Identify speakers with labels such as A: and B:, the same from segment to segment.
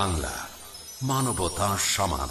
A: বাংলা মানবতা সমাধান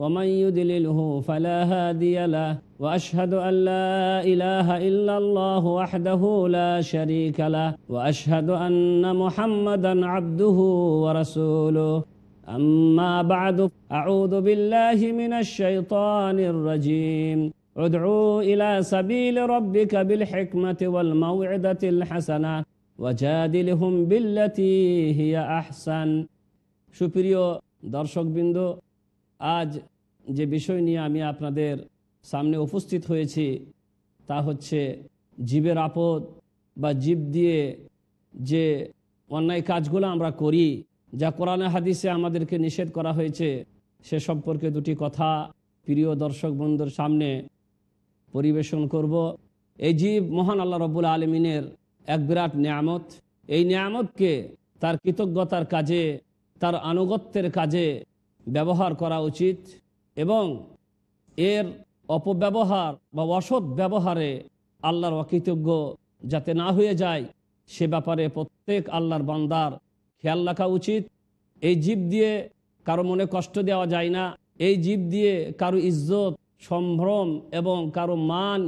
B: ومن يدلله فلا هادي له وأشهد أن لا إله إلا الله وحده لا شريك له وأشهد أن محمدا عبده ورسوله أما بعد أعوذ بالله من الشيطان الرجيم ادعوا إلى سبيل ربك بالحكمة والموعدة الحسنة وجادلهم بالتي هي أحسن সুপ্রিয় দর্শকবৃন্দ আজ যে বিষয় নিয়ে আমি আপনাদের সামনে উপস্থিত হয়েছি তা হচ্ছে জীবের আপদ বা জীব দিয়ে যে অন্যায় কাজগুলো আমরা করি যা কোরআনে হাদিসে আমাদেরকে নিষেধ করা হয়েছে সে সম্পর্কে দুটি কথা প্রিয় দর্শক বন্ধুর সামনে পরিবেশন করব এই জীব মহান আল্লাহ রবুল আলমিনের এক বিরাট নিয়ামত এই নিয়ামতকে তার কৃতজ্ঞতার কাজে তার আনুগত্যের কাজে ব্যবহার করা উচিত এবং এর অপব্যবহার বা অসৎ ব্যবহারে আল্লাহর অকৃতজ্ঞ যাতে না হয়ে যায় সে ব্যাপারে প্রত্যেক আল্লাহর বান্দার খেয়াল রাখা উচিত এই জীব দিয়ে কারো মনে কষ্ট দেওয়া যায় না এই জীব দিয়ে কারো ইজ্জত সম্ভ্রম এবং কারো মান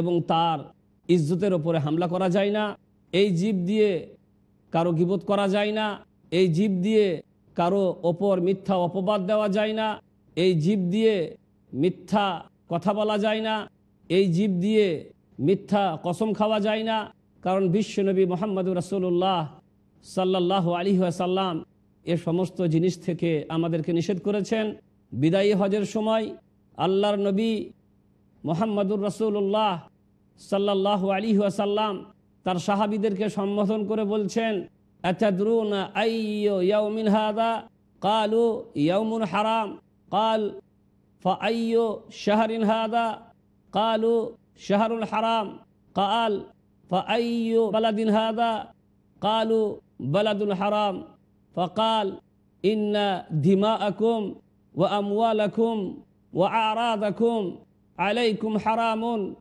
B: এবং তার ইজ্জতের ওপরে হামলা করা যায় না এই জীব দিয়ে কারো গিবোধ করা যায় না এই জীব দিয়ে কারো ওপর মিথ্যা অপবাদ দেওয়া যায় না এই জীব দিয়ে মিথ্যা কথা বলা যায় না এই জীব দিয়ে মিথ্যা কসম খাওয়া যায় না কারণ বিশ্বনবী মোহাম্মদ রসুল্লাহ সাল্লাহ আলী সাল্লাম এ সমস্ত জিনিস থেকে আমাদেরকে নিষেধ করেছেন বিদায়ী হজের সময় আল্লাহর নবী মোহাম্মদুর রসুল্লাহ সাল্লাহ আলী সাল্লাম তার সাহাবিদেরকে সম্বোধন করে বলছেন এত দ্রুন আই ইয়াউমিন হাদা কালু ইয়াউমুন হারাম قال فأي شهر هذا قالوا شهر الحرام قال فأي بلد هذا قالوا بلد الحرام فقال إن دماءكم وأموالكم وأعراضكم عليكم حرام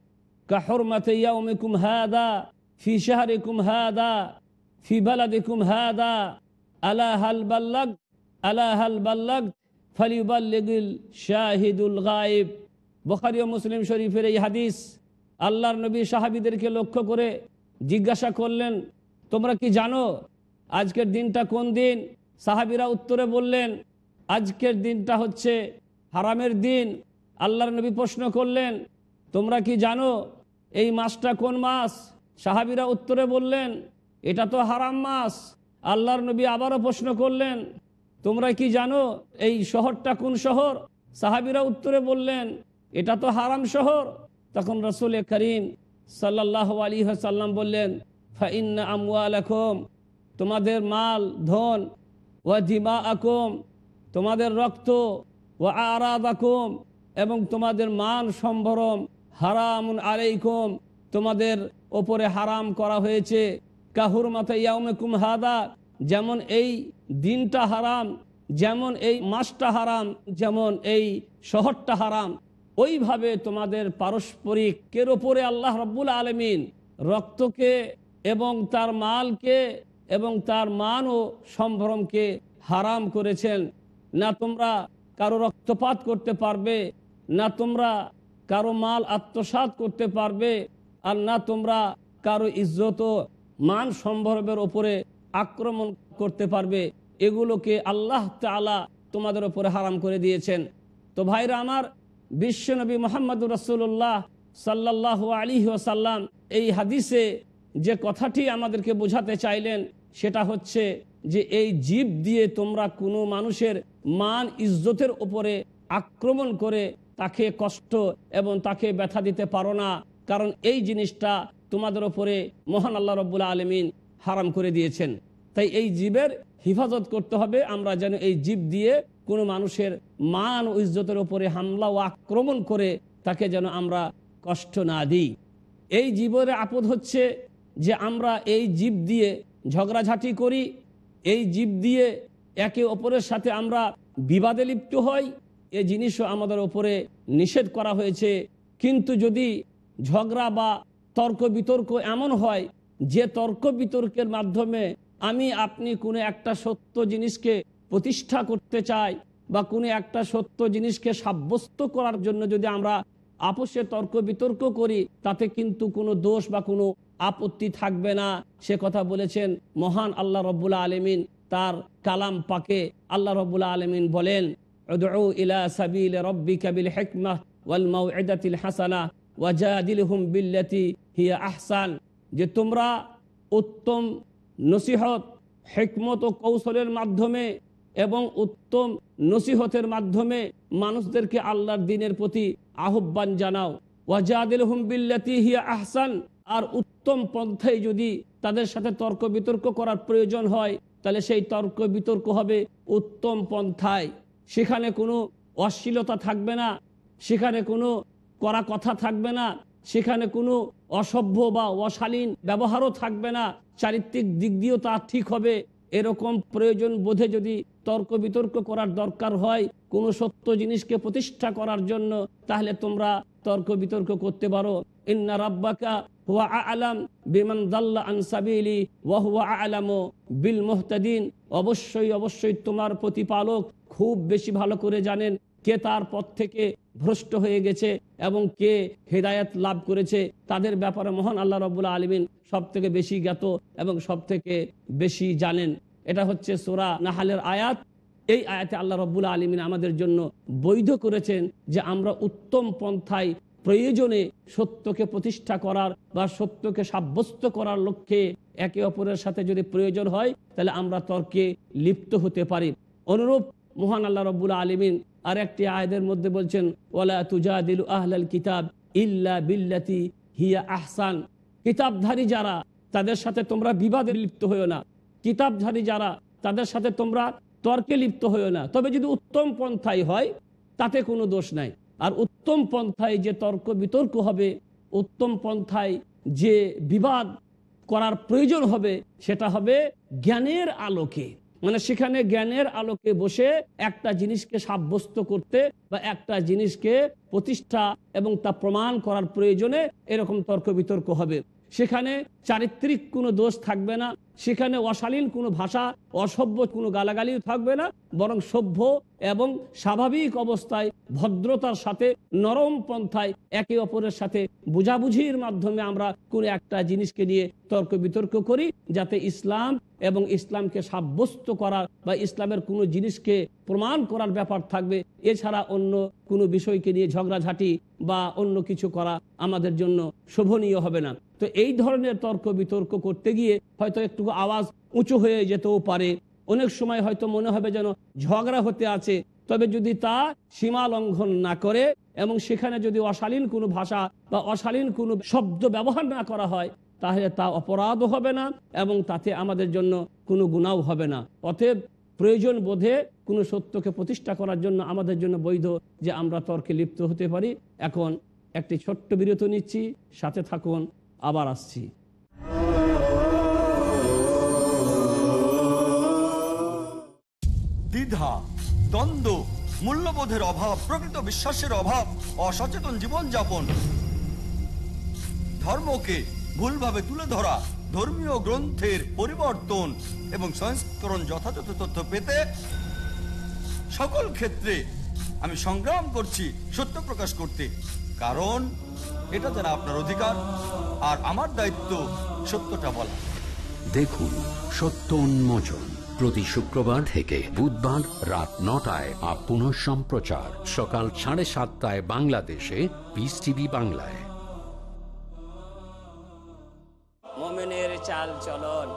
B: كحرمة يومكم هذا في شهركم هذا في بلدكم هذا ألا هل بلغت ألا هل بلغت ফালিউবাল্লিগুল শাহিদুল গায়েব বখারি মুসলিম শরীফের এই হাদিস আল্লাহর নবী সাহাবিদেরকে লক্ষ্য করে জিজ্ঞাসা করলেন তোমরা কি জানো আজকের দিনটা কোন দিন সাহাবিরা উত্তরে বললেন আজকের দিনটা হচ্ছে হারামের দিন আল্লাহর নবী প্রশ্ন করলেন তোমরা কি জানো এই মাসটা কোন মাস সাহাবিরা উত্তরে বললেন এটা তো হারাম মাস আল্লাহর নবী আবারও প্রশ্ন করলেন তোমরা কি জানো এই শহরটা কোন শহর সাহাবিরা উত্তরে বললেন এটা তো হারাম শহর তখন রসুল করিম সাল্লাহ আলী সাল্লাম বললেন ফাইন্না আমওয়াল তোমাদের মাল ধন ও জিমা আকম তোমাদের রক্ত ও আরাদ আকম এবং তোমাদের মান সম্ভরম হারাম আলাইকুম তোমাদের ওপরে হারাম করা হয়েছে কাহুর মাথা ইয়াউমে হাদা যেমন এই দিনটা হারাম যেমন এই মাসটা হারাম যেমন এই শহরটা হারাম ওইভাবে তোমাদের পারস্পরিকের ওপরে আল্লাহ রব্বুল আলমিন রক্তকে এবং তার মালকে এবং তার মান ও সম্ভ্রমকে হারাম করেছেন না তোমরা কারো রক্তপাত করতে পারবে না তোমরা কারো মাল আত্মসাত করতে পারবে আর না তোমরা কারো ইজ্জত মান সম্ভ্রমের ওপরে আক্রমণ করতে পারবে এগুলোকে আল্লাহ তালা তোমাদের ওপরে হারাম করে দিয়েছেন তো ভাইরা আমার বিশ্বনবী মোহাম্মদুর রসুল্লাহ সাল্লাহ আলী সাল্লাম এই হাদিসে যে কথাটি আমাদেরকে বোঝাতে চাইলেন সেটা হচ্ছে যে এই জীব দিয়ে তোমরা কোনো মানুষের মান ইজ্জতের ওপরে আক্রমণ করে তাকে কষ্ট এবং তাকে ব্যথা দিতে পারো না কারণ এই জিনিসটা তোমাদের ওপরে মহান আল্লাহ রব্বুল্লা আলমিন হারাম করে দিয়েছেন তাই এই জীবের হেফাজত করতে হবে আমরা যেন এই জীব দিয়ে কোনো মানুষের মান ও ইজ্জতের ওপরে হামলা ও আক্রমণ করে তাকে যেন আমরা কষ্ট না দিই এই জীবের আপদ হচ্ছে যে আমরা এই জীব দিয়ে ঝগড়াঝাটি করি এই জীব দিয়ে একে অপরের সাথে আমরা বিবাদে লিপ্ত হই এ জিনিসও আমাদের ওপরে নিষেধ করা হয়েছে কিন্তু যদি ঝগড়া বা তর্ক বিতর্ক এমন হয় যে তর্ক বিতর্কের মাধ্যমে আমি আপনি কোনো একটা সত্য জিনিসকে প্রতিষ্ঠা করতে চাই বা কোনো একটা সত্য জিনিসকে সাব্যস্ত করার জন্য যদি আমরা আপোষে তর্ক বিতর্ক করি তাতে কিন্তু কোনো দোষ বা কোনো আপত্তি থাকবে না সে কথা বলেছেন মহান আল্লাহ রব্বুল্লা আলমিন তার কালাম পাকে আল্লাহ রব্বুল্লা আলমিন বলেন হুম বিল্লাতি হিয়া আহসান যে তোমরা উত্তম নসিহত হেকমত ও কৌশলের মাধ্যমে এবং উত্তম নসিহতের মাধ্যমে মানুষদেরকে আল্লাহর দিনের প্রতি আহ্বান জানাও ওয়াজাদিল হুমবিল্লাতি হিয়া আহসান আর উত্তম পন্থায় যদি তাদের সাথে তর্ক বিতর্ক করার প্রয়োজন হয় তাহলে সেই তর্ক বিতর্ক হবে উত্তম পন্থায় সেখানে কোনো অশ্লীলতা থাকবে না সেখানে কোনো করা কথা থাকবে না সেখানে কোনো অসভ্য বা অশালীন ব্যবহারও থাকবে না চারিত্রিক দিক দিয়েও তা ঠিক হবে এরকম প্রয়োজন বোধে যদি তর্ক বিতর্ক করার দরকার হয় কোনো সত্য জিনিসকে প্রতিষ্ঠা করার জন্য তাহলে তোমরা তর্ক বিতর্ক করতে পারো ইন্না রাব্বাকা হুয়া আলাম বিমান দাল্লা আনসাবিলি ওয়াহুয়া আলামো বিল মোহতাদিন অবশ্যই অবশ্যই তোমার প্রতিপালক খুব বেশি ভালো করে জানেন কে তার পথ থেকে ভ্রষ্ট হয়ে গেছে এবং কে হেদায়ত লাভ করেছে তাদের ব্যাপারে মহান আল্লাহ রবুল্লা আলমিন সব থেকে বেশি জ্ঞাত এবং সব থেকে বেশি জানেন এটা হচ্ছে সোরা নাহালের আয়াত এই আয়াতে আল্লাহ রব্বুল আলমিন আমাদের জন্য বৈধ করেছেন যে আমরা উত্তম পন্থায় প্রয়োজনে সত্যকে প্রতিষ্ঠা করার বা সত্যকে সাব্যস্ত করার লক্ষ্যে একে অপরের সাথে যদি প্রয়োজন হয় তাহলে আমরা তর্কে লিপ্ত হতে পারি অনুরূপ মহান আল্লাহ রব্বুল আলমিন আর একটি আয়দের মধ্যে বলছেন ওলা তুজা দিল আহলাল কিতাব ইল্লা বিল্লাতি হিয়া আহসান কিতাবধারী যারা তাদের সাথে তোমরা বিবাদে লিপ্ত হইও না কিতাবধারী যারা তাদের সাথে তোমরা তর্কে লিপ্ত হইও না তবে যদি উত্তম পন্থাই হয় তাতে কোনো দোষ নাই আর উত্তম পন্থায় যে তর্ক বিতর্ক হবে উত্তম পন্থায় যে বিবাদ করার প্রয়োজন হবে সেটা হবে জ্ঞানের আলোকে মানে সেখানে জ্ঞানের আলোকে বসে একটা জিনিসকে সাব্যস্ত করতে বা একটা জিনিসকে প্রতিষ্ঠা এবং তা প্রমাণ করার প্রয়োজনে এরকম তর্ক বিতর্ক হবে সেখানে চারিত্রিক কোনো দোষ থাকবে না সেখানে অশালীন কোনো ভাষা অসভ্য কোনো গালাগালিও থাকবে না বরং সভ্য এবং স্বাভাবিক অবস্থায় ভদ্রতার সাথে নরম পন্থায় একে অপরের সাথে বুঝাবুঝির মাধ্যমে আমরা কোনো একটা জিনিসকে নিয়ে তর্ক বিতর্ক করি যাতে ইসলাম এবং ইসলামকে সাব্যস্ত করার বা ইসলামের কোনো জিনিসকে প্রমাণ করার ব্যাপার থাকবে এছাড়া অন্য কোনো বিষয়কে নিয়ে ঝগড়াঝাটি বা অন্য কিছু করা আমাদের জন্য শোভনীয় হবে না তো এই ধরনের তর্ক বিতর্ক করতে গিয়ে হয়তো একটু আওয়াজ উঁচু হয়ে যেতেও পারে অনেক সময় হয়তো মনে হবে যেন ঝগড়া হতে আছে তবে যদি তা সীমা লঙ্ঘন না করে এবং সেখানে যদি অশালীন কোনো ভাষা বা অশালীন কোনো শব্দ ব্যবহার না করা হয় তাহলে তা অপরাধও হবে না এবং তাতে আমাদের জন্য কোনো গুণাও হবে না অতএব প্রয়োজন বোধে কোনো সত্যকে প্রতিষ্ঠা করার জন্য আমাদের জন্য বৈধ যে আমরা তর্কে লিপ্ত হতে পারি এখন একটি ছোট্ট বিরত নিচ্ছি সাথে থাকুন আবার আসছি
C: দ্বিধা দ্বন্দ্ব মূল্যবোধের অভাব প্রকৃত বিশ্বাসের অভাব অসচেতন জীবনযাপন ধর্মকে ভুলভাবে তুলে ধরা ধর্মীয় গ্রন্থের পরিবর্তন এবং সংস্করণ যথাযথ তথ্য পেতে সকল ক্ষেত্রে আমি সংগ্রাম করছি সত্য প্রকাশ করতে কারণ এটা আপনার অধিকার আর আমার দায়িত্ব সত্যটা বলা
A: দেখুন সত্য উন্মোচন প্রতি শুক্রবার থেকে বুধবার রাত নটায় আর পুনঃ সম্প্রচার সকাল সাড়ে সাতটায় বাংলাদেশে পিস টিভি বাংলায়
B: মোমেনের চাল চলন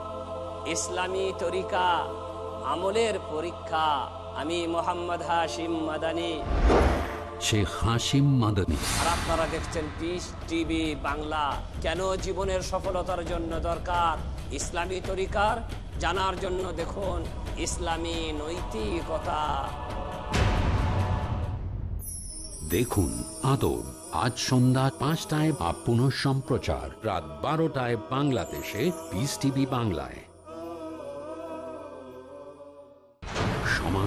B: ইসলামী তরিকা আমলের পরীক্ষা আমি মোহাম্মদ হাশিম মাদানী
A: শেখ হাসিম মাদানী আর
B: আপনারা দেখছেন পিস টিভি বাংলা কেন জীবনের সফলতার জন্য দরকার ইসলামী তরিকার জানার জন্য দেখুন ইসলামী নৈতিকতা
A: দেখুন আদর আজ সন্ধ্যা পাঁচটায় বা পুনঃ সম্প্রচার রাত বারোটায় বাংলাদেশে পিস টিভি বাংলায়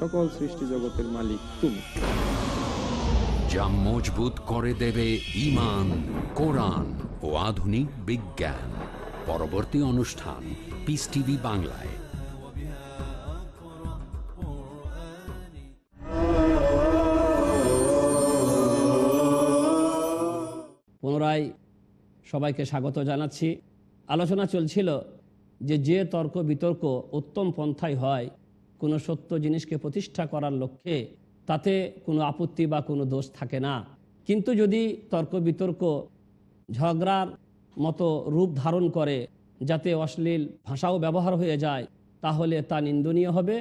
A: সকল সৃষ্টি জগতের মালিক তুমি যা মজবুত করে দেবে ইমান কোরআন ও আধুনিক বিজ্ঞান পরবর্তী অনুষ্ঠান পিস টিভি বাংলায়
B: পুনরায় সবাইকে স্বাগত জানাচ্ছি আলোচনা চলছিল যে যে তর্ক বিতর্ক উত্তম পন্থায় হয় কোনো সত্য জিনিসকে প্রতিষ্ঠা করার লক্ষ্যে তাতে কোনো আপত্তি বা কোনো দোষ থাকে না কিন্তু যদি তর্ক বিতর্ক ঝগড়ার মতো রূপ ধারণ করে যাতে অশ্লীল ভাষাও ব্যবহার হয়ে যায় তাহলে তা নিন্দনীয় হবে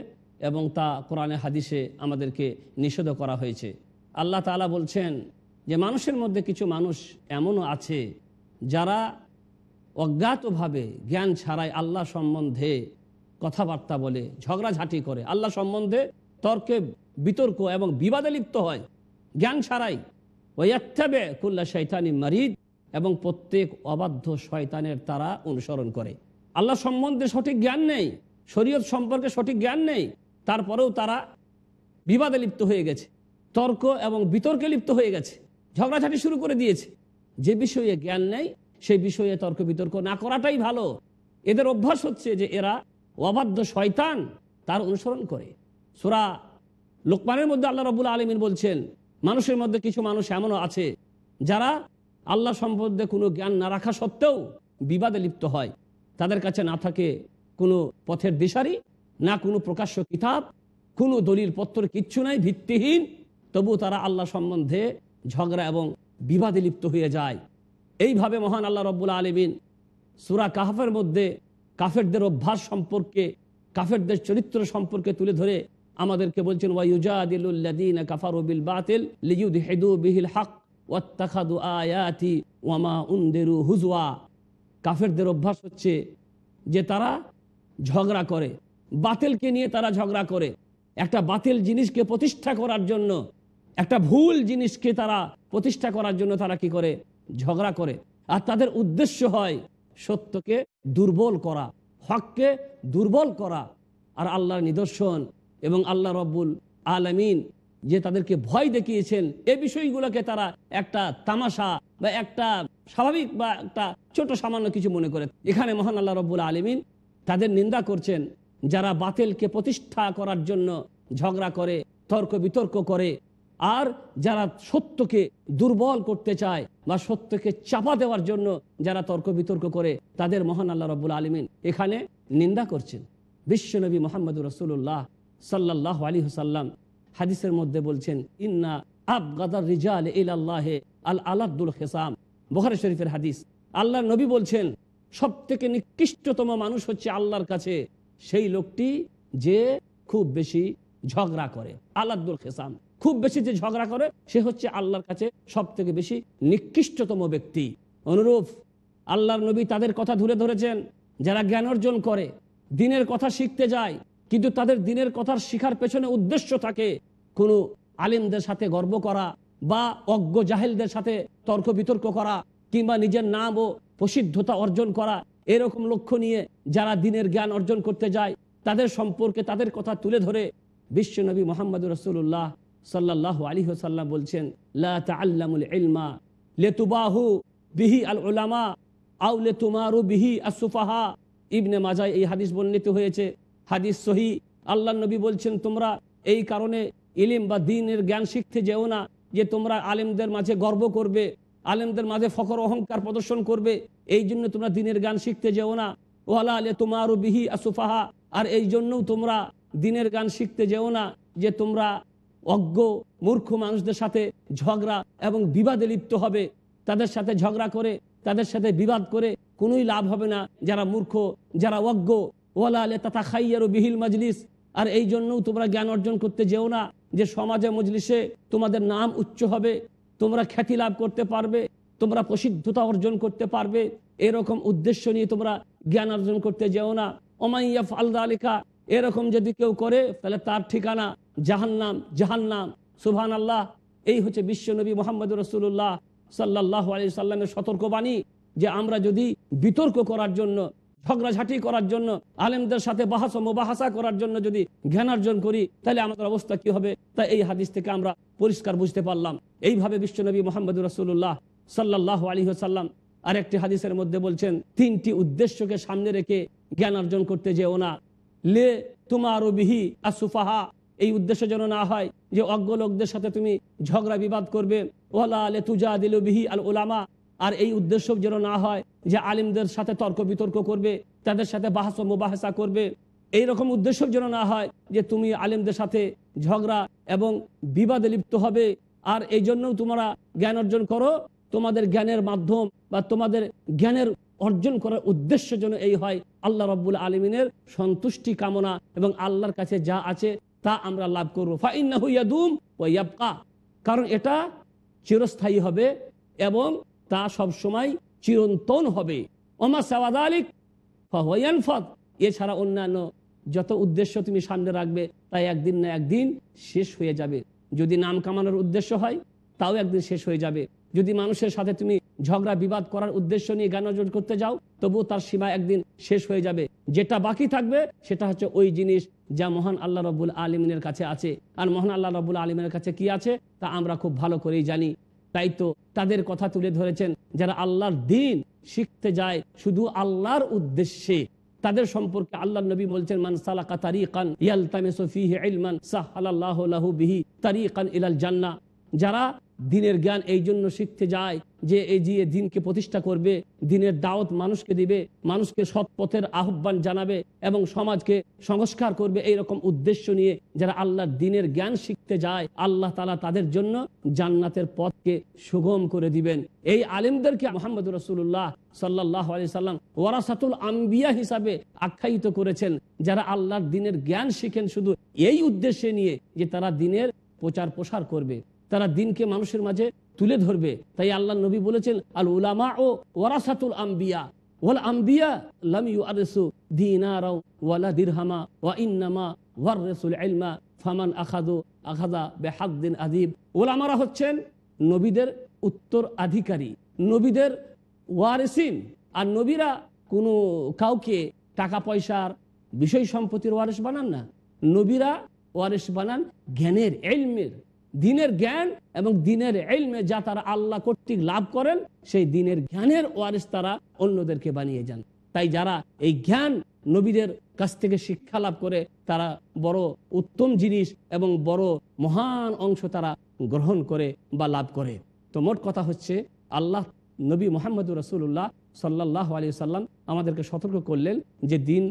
B: এবং তা কোরআনে হাদিসে আমাদেরকে নিষেধ করা হয়েছে আল্লাহ তালা বলছেন যে মানুষের মধ্যে কিছু মানুষ এমনও আছে যারা অজ্ঞাতভাবে জ্ঞান ছাড়াই আল্লাহ সম্বন্ধে কথাবার্তা বলে ঝগড়াঝাঁটি করে আল্লাহ সম্বন্ধে তর্কে বিতর্ক এবং বিবাদে লিপ্ত হয় জ্ঞান ছাড়াই ওয়াত্তাবে কুল্লা শৈতানি মারিদ এবং প্রত্যেক অবাধ্য শয়তানের তারা অনুসরণ করে আল্লাহ সম্বন্ধে সঠিক জ্ঞান নেই শরীয়ত সম্পর্কে সঠিক জ্ঞান নেই তারপরেও তারা বিবাদে লিপ্ত হয়ে গেছে তর্ক এবং বিতর্কে লিপ্ত হয়ে গেছে ঝগড়াঝাটি শুরু করে দিয়েছে যে বিষয়ে জ্ঞান নেই সেই বিষয়ে তর্ক বিতর্ক না করাটাই ভালো এদের অভ্যাস হচ্ছে যে এরা অবাধ্য শয়তান তার অনুসরণ করে সুরা লোকমানের মধ্যে আল্লাহ রবুল্লা আলমিন বলছেন মানুষের মধ্যে কিছু মানুষ এমনও আছে যারা আল্লাহ সম্পর্কে কোনো জ্ঞান না রাখা সত্ত্বেও বিবাদে লিপ্ত হয় তাদের কাছে না থাকে কোনো পথের দিশারি না কোনো প্রকাশ্য কিতাব কোনো দলিল পত্র কিচ্ছু নাই ভিত্তিহীন তবু তারা আল্লাহ সম্বন্ধে ঝগড়া এবং বিবাদে লিপ্ত হয়ে যায় এইভাবে মহান আল্লাহ রব্বুল আলমিন সুরা কাহাফের মধ্যে কাফেরদের অভ্যাস সম্পর্কে কাফেরদের চরিত্র সম্পর্কে তুলে ধরে আমাদেরকে বলছেন ওয়াইজাদিলুল্লাদিন কাফারুবিল বাতিল লিউদ হেদু বিহিল হক ওয়াত্তাখাদু আয়াতি ওয়ামা উন্দেরু হুজওয়া কাফেরদের অভ্যাস হচ্ছে যে তারা ঝগড়া করে বাতিলকে নিয়ে তারা ঝগড়া করে একটা বাতিল জিনিসকে প্রতিষ্ঠা করার জন্য একটা ভুল জিনিসকে তারা প্রতিষ্ঠা করার জন্য তারা কি করে ঝগড়া করে আর তাদের উদ্দেশ্য হয় সত্যকে দুর্বল করা হককে দুর্বল করা আর আল্লাহর নিদর্শন এবং আল্লাহ রব্বুল আলমিন যে তাদেরকে ভয় দেখিয়েছেন এ বিষয়গুলোকে তারা একটা তামাশা বা একটা স্বাভাবিক বা একটা ছোট সামান্য কিছু মনে করে এখানে মহান আল্লাহ রব্বুল আলমিন তাদের নিন্দা করছেন যারা বাতিলকে প্রতিষ্ঠা করার জন্য ঝগড়া করে তর্ক বিতর্ক করে আর যারা সত্যকে দুর্বল করতে চায় বা সত্যকে চাপা দেওয়ার জন্য যারা তর্ক বিতর্ক করে তাদের মহান আল্লাহ রব্বুল আলমিন এখানে নিন্দা করছেন বিশ্বনবী মোহাম্মদুর রসুল্লাহ সাল্লাহ আলী হুসাল্লাম হাদিসের মধ্যে বলছেন ইন্না আবগাদার রিজাল রিজা আল্লাহে আল আলাদুল হেসাম বখারে শরীফের হাদিস আল্লাহ নবী বলছেন সব থেকে নিকৃষ্টতম মানুষ হচ্ছে আল্লাহর কাছে সেই লোকটি যে খুব বেশি ঝগড়া করে আলাদুল খেসাম খুব বেশি যে ঝগড়া করে সে হচ্ছে আল্লাহর কাছে সব থেকে বেশি নিকৃষ্টতম ব্যক্তি অনুরূপ আল্লাহর নবী তাদের কথা ধরে ধরেছেন যারা জ্ঞান অর্জন করে দিনের কথা শিখতে যায় কিন্তু তাদের দিনের কথার শিখার পেছনে উদ্দেশ্য থাকে কোনো আলিমদের সাথে গর্ব করা বা অজ্ঞ জাহেলদের সাথে তর্ক বিতর্ক করা কিংবা নিজের নাম ও প্রসিদ্ধতা অর্জন করা এরকম লক্ষ্য নিয়ে যারা দিনের জ্ঞান অর্জন করতে যায় তাদের সম্পর্কে তাদের কথা তুলে ধরে বিশ্বনবী মোহাম্মদ রসুল্লাহ সাল্লাহ আলী সাল্লাম বলছেন লাল্লামুল ইলমা লেতুবাহু বিহি আল ওলামা আউ লেতুমারু বিহি আসুফাহা ইবনে মাজায় এই হাদিস বর্ণিত হয়েছে হাদিস সহি আল্লাহ নবী বলছেন তোমরা এই কারণে ইলিম বা দিনের জ্ঞান শিখতে যেও না যে তোমরা আলেমদের মাঝে গর্ব করবে আলেমদের মাঝে ফখর অহংকার প্রদর্শন করবে এই জন্য তোমরা দিনের গান শিখতে যেও না ওয়ালা আলে তোমারও বিহি আসুফাহা আর এই জন্যও তোমরা দিনের গান শিখতে যেও না যে তোমরা অজ্ঞ মূর্খ মানুষদের সাথে ঝগড়া এবং বিবাদে লিপ্ত হবে তাদের সাথে ঝগড়া করে তাদের সাথে বিবাদ করে কোনোই লাভ হবে না যারা মূর্খ যারা অজ্ঞ ওলা আলে তাতা ও বিহিল মজলিস আর এই জন্যও তোমরা জ্ঞান অর্জন করতে যেও না যে সমাজে মজলিসে তোমাদের নাম উচ্চ হবে তোমরা খ্যাতি লাভ করতে পারবে তোমরা প্রসিদ্ধতা অর্জন করতে পারবে এরকম উদ্দেশ্য নিয়ে তোমরা জ্ঞান অর্জন করতে যেও না ওমাইয়া ফালদা আলিকা এরকম যদি কেউ করে তাহলে তার ঠিকানা জাহান্নাম জাহান্নাম সুহান আল্লাহ এই হচ্ছে বিশ্বনবী মোহাম্মদ রসুল্লাহ সাল্লাহ আলি সাল্লামের সতর্কবাণী যে আমরা যদি বিতর্ক করার জন্য ঝগড়াঝাটি করার জন্য আলেমদের সাথে বাহাস মোবাহাসা করার জন্য যদি জ্ঞানার্জন করি তাহলে আমাদের অবস্থা কি হবে তা এই হাদিস থেকে আমরা পরিষ্কার বুঝতে পারলাম এইভাবে বিশ্বনবী মোহাম্মদ রসুল্লাহ সাল্লাহ আলী সাল্লাম আরেকটি হাদিসের মধ্যে বলছেন তিনটি উদ্দেশ্যকে সামনে রেখে জ্ঞান অর্জন করতে যেও না লে তোমার বিহি সুফাহা এই উদ্দেশ্য যেন না হয় যে অজ্ঞ লোকদের সাথে তুমি ঝগড়া বিবাদ করবে ওলা আলে তুজা দিল বিহি আল ওলামা আর এই উদ্দেশ্য যেন না হয় যে আলিমদের সাথে তর্ক বিতর্ক করবে তাদের সাথে বাহাস মুবাহাসা করবে এই রকম উদ্দেশ্য যেন না হয় যে তুমি আলিমদের সাথে ঝগড়া এবং বিবাদে লিপ্ত হবে আর এই জন্য তোমরা জ্ঞান অর্জন করো তোমাদের জ্ঞানের মাধ্যম বা তোমাদের জ্ঞানের অর্জন করার উদ্দেশ্য যেন এই হয় আল্লাহ রব্বুল আলমিনের সন্তুষ্টি কামনা এবং আল্লাহর কাছে যা আছে তা আমরা লাভ করবো ফাইন্না ও ইয়াবকা কারণ এটা চিরস্থায়ী হবে এবং তা সবসময় চিরন্তন হবে ওমা সাওয়াদ আলিক ফাহয়ানফত এছাড়া অন্যান্য যত উদ্দেশ্য তুমি সামনে রাখবে তাই একদিন না একদিন শেষ হয়ে যাবে যদি নাম কামানোর উদ্দেশ্য হয় তাও একদিন শেষ হয়ে যাবে যদি মানুষের সাথে তুমি ঝগড়া বিবাদ করার উদ্দেশ্য নিয়ে অর্জন করতে যাও তবুও তার সীমা একদিন শেষ হয়ে যাবে যেটা বাকি থাকবে সেটা হচ্ছে ওই জিনিস যা মহান আল্লাহ রবুল আলমিনের কাছে আছে আর মহান আল্লাহ রবুল আলমিনের কাছে কি আছে তা আমরা খুব ভালো করেই জানি তাই তো তাদের কথা তুলে ধরেছেন যারা আল্লাহর দিন শিখতে যায় শুধু আল্লাহর উদ্দেশ্যে তাদের সম্পর্কে আল্লাহ নবী বলছেন মানসালা কাতারি কান ইয়াল তামে সফি ইলমান সাহ আল্লাহ বিহি তারি কান ইলাল জান্না যারা দিনের জ্ঞান এই জন্য শিখতে যায় যে এই যে দিনকে প্রতিষ্ঠা করবে দিনের দাওয়াত মানুষকে দিবে মানুষকে সৎ পথের আহ্বান জানাবে এবং সমাজকে সংস্কার করবে এই রকম উদ্দেশ্য নিয়ে যারা আল্লাহর দিনের জ্ঞান শিখতে যায় আল্লাহ তালা তাদের জন্য জান্নাতের পথকে সুগম করে দিবেন এই আলিমদেরকে মোহাম্মদ রসুল্লাহ সাল্লাহ আলি সাল্লাম ওয়ারাসাতুল আম্বিয়া হিসাবে আখ্যায়িত করেছেন যারা আল্লাহর দিনের জ্ঞান শিখেন শুধু এই উদ্দেশ্যে নিয়ে যে তারা দিনের প্রচার প্রসার করবে তারা দিনকে মানুষের মাঝে তুলে ধরবে তাই আল্লাহ নবী বলেছেন আল উলামা ও ওয়ারাসাতুল আম্বিয়া ওয়াল আম্বিয়া লাম ইউ আরেসু দিনারাও ওয়ালা দিরহামা ওয়া ইন্নামা রেসুল ইলমা ফামান আখাদু আখাদা বেহাদ্দিন আদিব ওলামারা হচ্ছেন নবীদের উত্তর আধিকারী নবীদের ওয়ারেসিন আর নবীরা কোনো কাউকে টাকা পয়সার বিষয় সম্পত্তির ওয়ারেস বানান না নবীরা ওয়ারেস বানান জ্ঞানের এলমের দিনের জ্ঞান এবং দিনের এলমে যা তারা আল্লাহ কর্তৃক লাভ করেন সেই দিনের জ্ঞানের ওয়ারিস তারা অন্যদেরকে বানিয়ে যান তাই যারা এই জ্ঞান নবীদের কাছ থেকে শিক্ষা লাভ করে তারা বড় উত্তম জিনিস এবং বড় মহান অংশ তারা গ্রহণ করে বা লাভ করে তো মোট কথা হচ্ছে আল্লাহ নবী মোহাম্মদুর রসুল্লাহ সাল্লাহ আলিয়া সাল্লাম আমাদেরকে সতর্ক করলেন যে দিন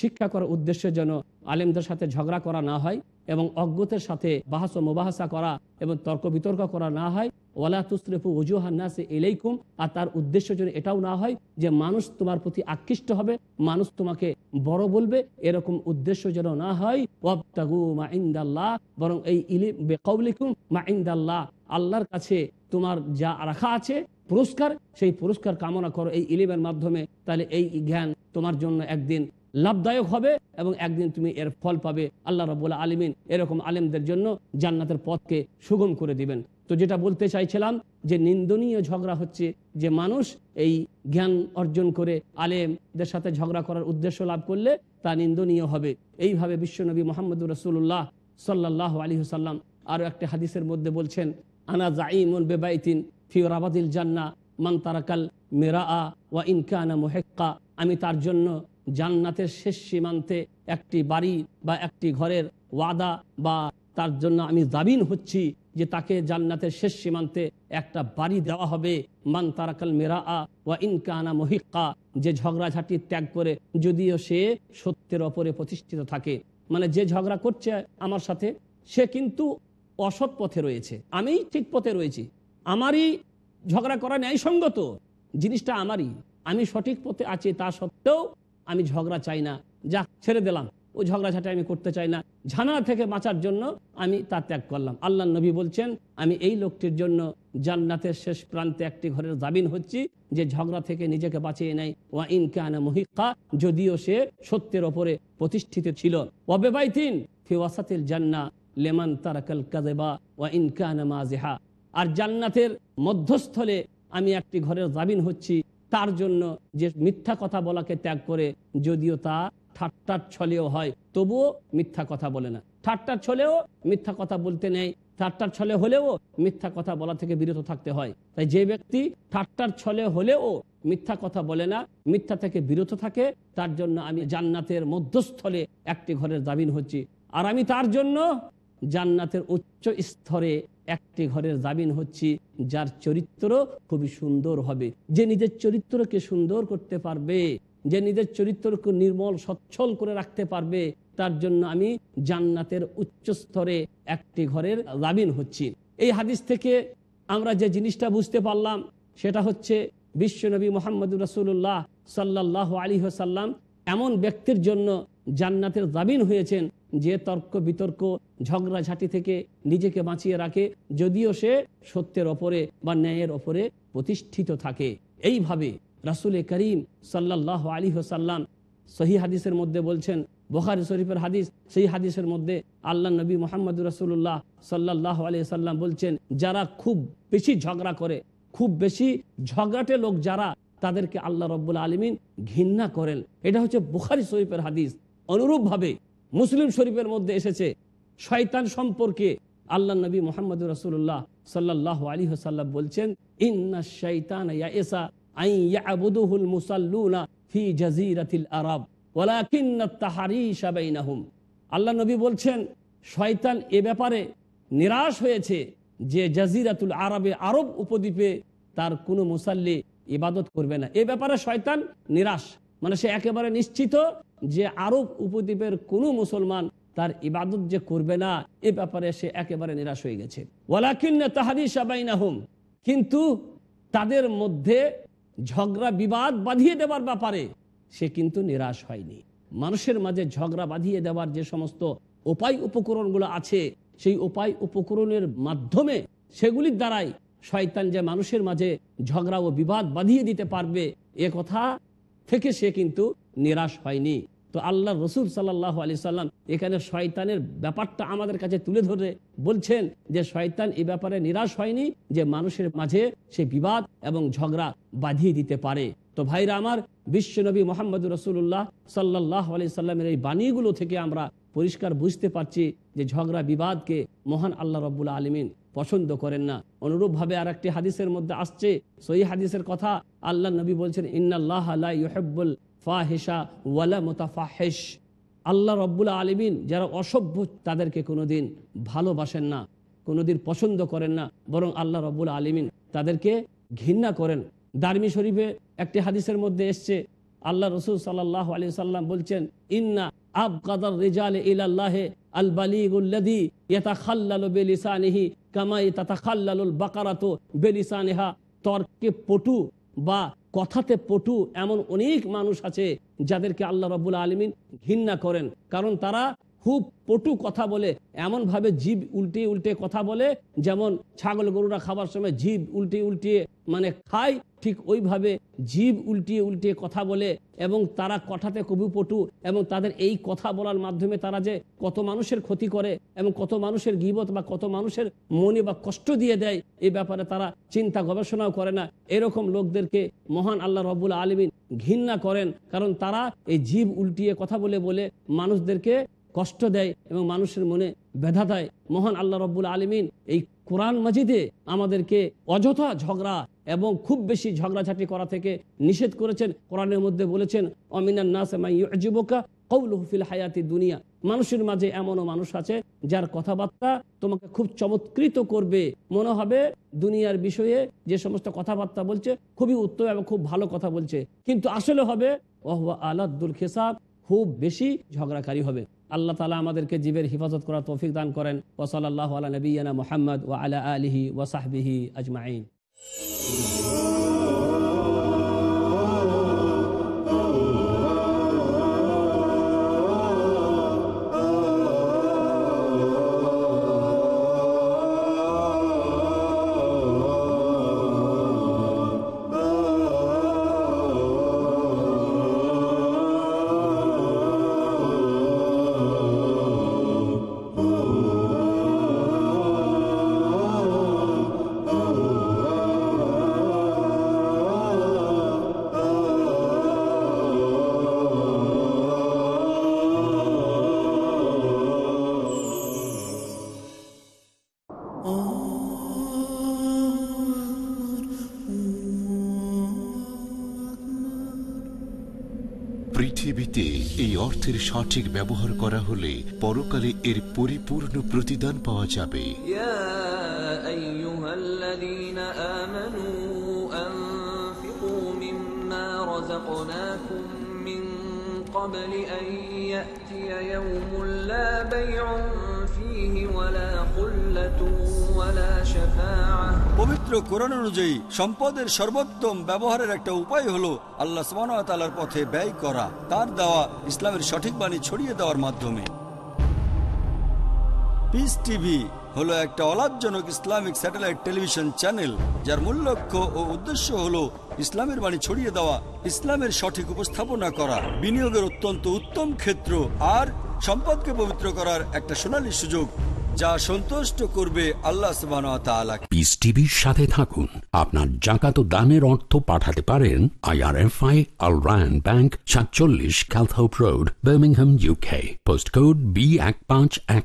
B: শিক্ষা করার উদ্দেশ্যের জন্য আলেমদের সাথে ঝগড়া করা না হয় এবং অজ্ঞতের সাথে বাহাস ও মোবাহাসা করা এবং তর্ক বিতর্ক করা না হয় ওলা তুসরেফু উজুহান্নাসে এলেইকুম আর তার উদ্দেশ্য যেন এটাও না হয় যে মানুষ তোমার প্রতি আকৃষ্ট হবে মানুষ তোমাকে বড় বলবে এরকম উদ্দেশ্য যেন না হয় ওয়াবতাগু মা ইন্দাল্লাহ বরং এই ইলিম বেকৌলিকুম মা ইন্দাল্লাহ আল্লাহর কাছে তোমার যা রাখা আছে পুরস্কার সেই পুরস্কার কামনা করো এই ইলিমের মাধ্যমে তাহলে এই জ্ঞান তোমার জন্য একদিন লাভদায়ক হবে এবং একদিন তুমি এর ফল পাবে আল্লাহ রবুল্লা আলমিন এরকম আলেমদের জন্য জান্নাতের পথকে সুগম করে দিবেন তো যেটা বলতে চাইছিলাম যে নিন্দনীয় ঝগড়া হচ্ছে যে মানুষ এই জ্ঞান অর্জন করে আলেমদের সাথে ঝগড়া করার উদ্দেশ্য লাভ করলে তা নিন্দনীয় হবে এইভাবে বিশ্বনবী মোহাম্মদুর রসুল্লাহ সাল্লাহ আলী হুসাল্লাম আরও একটা হাদিসের মধ্যে বলছেন আনা জাঈমুল বেবাইতিন আবাদিল জান্না মান তারাকাল মেরা আ ওয়া ইনকানা মোহেক্কা আমি তার জন্য জান্নাতের শেষ সীমান্তে একটি বাড়ি বা একটি ঘরের ওয়াদা বা তার জন্য আমি দাবিন হচ্ছি যে তাকে জান্নাতের শেষ সীমান্তে একটা বাড়ি দেওয়া হবে মান তারাকাল মেরা আ ওয়া ইনকানা মহিকা যে ঝগড়াঝাটি ত্যাগ করে যদিও সে সত্যের ওপরে প্রতিষ্ঠিত থাকে মানে যে ঝগড়া করছে আমার সাথে সে কিন্তু অসৎ পথে রয়েছে আমি ঠিক পথে রয়েছি আমারই ঝগড়া করা ন্যায়সঙ্গত জিনিসটা আমারই আমি সঠিক পথে আছি তা সত্ত্বেও আমি ঝগড়া চাই না যা ছেড়ে দিলাম ও ঝগড়াঝাটি আমি করতে চাই না ঝানা থেকে বাঁচার জন্য আমি তা ত্যাগ করলাম আল্লাহ নবী বলছেন আমি এই লোকটির জন্য জান্নাতের শেষ প্রান্তে একটি ঘরের জামিন হচ্ছি যে ঝগড়া থেকে নিজেকে বাঁচিয়ে নেয় ওয়া আনা মহিকা যদিও সে সত্যের ওপরে প্রতিষ্ঠিত ছিল অবেবাইতিন ফিওয়াসাতিল জান্না লেমান তারাকাল কাজেবা ওয়া ইনকানা মাজেহা আর জান্নাতের মধ্যস্থলে আমি একটি ঘরের জামিন হচ্ছি তার জন্য যে মিথ্যা কথা বলাকে ত্যাগ করে যদিও তা ঠাট্টার ছলেও হয় তবুও মিথ্যা কথা বলে না ঠাট্টার ছলেও মিথ্যা কথা বলতে নেই ঠাট্টার ছলে হলেও মিথ্যা কথা বলা থেকে বিরত থাকতে হয় তাই যে ব্যক্তি ঠাট্টার ছলে হলেও মিথ্যা কথা বলে না মিথ্যা থেকে বিরত থাকে তার জন্য আমি জান্নাতের মধ্যস্থলে একটি ঘরের দাবিন হচ্ছি আর আমি তার জন্য জান্নাতের উচ্চ স্তরে একটি ঘরের জামিন হচ্ছি যার চরিত্র খুবই সুন্দর হবে যে নিজের চরিত্রকে সুন্দর করতে পারবে যে নিজের চরিত্রকে নির্মল সচ্ছল করে রাখতে পারবে তার জন্য আমি জান্নাতের উচ্চ স্তরে একটি ঘরের জামিন হচ্ছি এই হাদিস থেকে আমরা যে জিনিসটা বুঝতে পারলাম সেটা হচ্ছে বিশ্বনবী মোহাম্মদুর রসুল্লাহ সাল্লাহ আলী হাসাল্লাম এমন ব্যক্তির জন্য জান্নাতের জামিন হয়েছেন যে তর্ক বিতর্ক ঝগড়া ঝাঁটি থেকে নিজেকে বাঁচিয়ে রাখে যদিও সে সত্যের ওপরে বা ন্যায়ের ওপরে প্রতিষ্ঠিত থাকে এইভাবে রাসুলে করিম সাল্লাহ আলী হোসাল্লাম সহি হাদিসের মধ্যে বলছেন বোখারি শরীফের হাদিস সেই হাদিসের মধ্যে আল্লাহ নবী মোহাম্মদ রসুল্লাহ সাল্লাহ আলি সাল্লাম বলছেন যারা খুব বেশি ঝগড়া করে খুব বেশি ঝগড়াটে লোক যারা তাদেরকে আল্লাহ রব্বুল আলমিন ঘৃণা করেন এটা হচ্ছে বুখারি শরীফের হাদিস অনুরূপভাবে মুসলিম শরীফের মধ্যে এসেছে শয়তান সম্পর্কে আল্লাহ নবী মোহাম্মদ রসুল্লাহ সাল্লাহ আলী হাসাল্লাম বলছেন ইন্না শৈতান এসা আল্লাহ নবী বলছেন শয়তান এ ব্যাপারে নিরাশ হয়েছে যে জাজিরাতুল আরবে আরব উপদ্বীপে তার কোনো মুসাল্লি ইবাদত করবে না এ ব্যাপারে শয়তান নিরাশ মানে সে একেবারে নিশ্চিত যে আরব উপদ্বীপের কোন মুসলমান তার ইবাদত যে করবে না এ ব্যাপারে সে একেবারে নিরাশ হয়ে গেছে কিন্তু তাদের মধ্যে ঝগড়া বিবাদ বাঁধিয়ে দেওয়ার ব্যাপারে সে কিন্তু নিরাশ হয়নি মানুষের মাঝে ঝগড়া বাঁধিয়ে দেওয়ার যে সমস্ত উপায় উপকরণগুলো আছে সেই উপায় উপকরণের মাধ্যমে সেগুলির দ্বারাই শয়তান যে মানুষের মাঝে ঝগড়া ও বিবাদ বাঁধিয়ে দিতে পারবে এ কথা থেকে সে কিন্তু নিরাশ হয়নি তো আল্লাহ রসুল সাল্লাহ আলি সাল্লাম এখানে শয়তানের ব্যাপারটা আমাদের কাছে তুলে ধরে বলছেন যে শয়তান এ ব্যাপারে নিরাশ হয়নি যে মানুষের মাঝে সে বিবাদ এবং ঝগড়া বাঁধিয়ে দিতে পারে তো ভাইরা আমার বিশ্বনবী মোহাম্মদ রসুল্লাহ সাল্লাহ আলি সাল্লামের এই বাণীগুলো থেকে আমরা পরিষ্কার বুঝতে পারছি যে ঝগড়া বিবাদকে মহান আল্লাহ রব্বুল আলমিন পছন্দ করেন না অনুরূপভাবে আর একটি হাদিসের মধ্যে আসছে সই হাদিসের কথা আল্লাহ নবী বলছেন ইন্নাল্লাহ আল্লাহ ইহেব্বুল ফাহেসা ওয়ালা মোতাফাহেস আল্লাহ রব্বুল আলমিন যারা অসভ্য তাদেরকে কোনোদিন ভালোবাসেন না কোনোদিন পছন্দ করেন না বরং আল্লাহ রব্বুল আলমিন তাদেরকে ঘৃণা করেন দারমি শরীফে একটি হাদিসের মধ্যে এসছে আল্লাহ রসুল সাল্লাহ আলি সাল্লাম বলছেন ইন্না আব কাদার রেজাল ইহে আল বালিগুল্লাদি ইয়াতা কামাই তাতা খাল্লালুল বাকারাতো বেলিসানেহা তর্কে পটু বা কথাতে পটু এমন অনেক মানুষ আছে যাদেরকে আল্লাহ রবুল আলমিন ঘৃণা করেন কারণ তারা খুব পটু কথা বলে এমনভাবে জীব উল্টে উল্টে কথা বলে যেমন ছাগল গরুরা খাবার সময় জীব উল্টে উল্টিয়ে মানে খায় ঠিক ওইভাবে জীব উল্টিয়ে উল্টিয়ে কথা বলে এবং তারা কথাতে কবি পটু এবং তাদের এই কথা বলার মাধ্যমে তারা যে কত মানুষের ক্ষতি করে এবং কত মানুষের গিবত বা কত মানুষের মনে বা কষ্ট দিয়ে দেয় এই ব্যাপারে তারা চিন্তা গবেষণাও করে না এরকম লোকদেরকে মহান আল্লাহ রবুল আলমিন ঘৃণা করেন কারণ তারা এই জীব উল্টিয়ে কথা বলে বলে মানুষদেরকে কষ্ট দেয় এবং মানুষের মনে ব্যথা দেয় মহান আল্লাহ রব্বুল আলমিন এই কোরআন মাজিদে আমাদেরকে অযথা ঝগড়া এবং খুব বেশি ঝগড়াঝাটি করা থেকে নিষেধ করেছেন কোরআনের মধ্যে বলেছেন অমিনার নাসমাইজিবকা কৌলহফিল হায়াতি দুনিয়া মানুষের মাঝে এমনও মানুষ আছে যার কথাবার্তা তোমাকে খুব চমৎকৃত করবে মনে হবে দুনিয়ার বিষয়ে যে সমস্ত কথাবার্তা বলছে খুবই উত্তম এবং খুব ভালো কথা বলছে কিন্তু আসলে হবে ওহ আলাদুল খেসাব খুব বেশি ঝগড়াকারী হবে আল্লাহ তালা আমাদেরকে জীবের হিফাজত করার তৌফিক দান করেন ওসলাল্লাহ আলা নবীনা মোহাম্মদ ও আলা আলিহি ওয়াসাহবিহি আজমাইন
A: পথের সঠিক ব্যবহার করা হলে পরকালে এর পরিপূর্ণ প্রতিদান পাওয়া যাবে
B: قبل أن يأتي يوم لا بيع
C: পবিত্র কোরআন অনুযায়ী সম্পদের সর্বোত্তম ব্যবহারের একটা উপায় হলো আল্লাহ সুবাহতালার পথে ব্যয় করা তার দেওয়া ইসলামের সঠিক বাণী ছড়িয়ে দেওয়ার মাধ্যমে পিস টিভি হলো একটা অলাভজনক ইসলামিক স্যাটেলাইট টেলিভিশন চ্যানেল যার মূল লক্ষ্য ও উদ্দেশ্য হলো ইসলামের বাণী ছড়িয়ে দেওয়া ইসলামের সঠিক উপস্থাপনা করা বিনিয়োগের অত্যন্ত উত্তম ক্ষেত্র আর সম্পদকে পবিত্র করার একটা সোনালী সুযোগ যা সন্তুষ্ট করবে আল্লাহ
A: পিস টিভির সাথে থাকুন আপনার জাকাত দানের অর্থ পাঠাতে পারেন আইআরএফআই আল রায়ন ব্যাংক সাতচল্লিশ Calthorpe road Birmingham UK post code B এক পাঁচ এক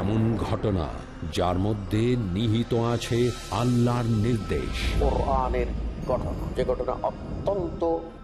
A: এমন ঘটনা যার মধ্যে নিহিত আছে আল্লাহর নির্দেশ কোরআনের ঘটনা যে ঘটনা অত্যন্ত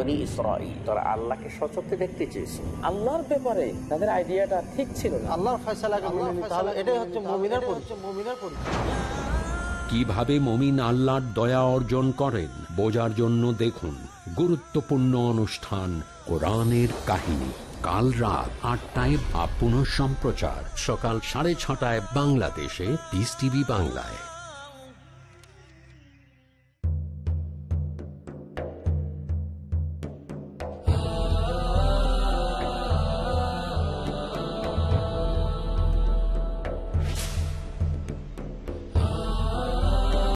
B: কিভাবে
A: মমিন আল্লাহর দয়া অর্জন করেন বোঝার জন্য দেখুন গুরুত্বপূর্ণ অনুষ্ঠান কোরআনের কাহিনী কাল রাত আটটায় বা সম্প্রচার সকাল সাড়ে ছটায় বাংলাদেশে পিস টিভি বাংলায়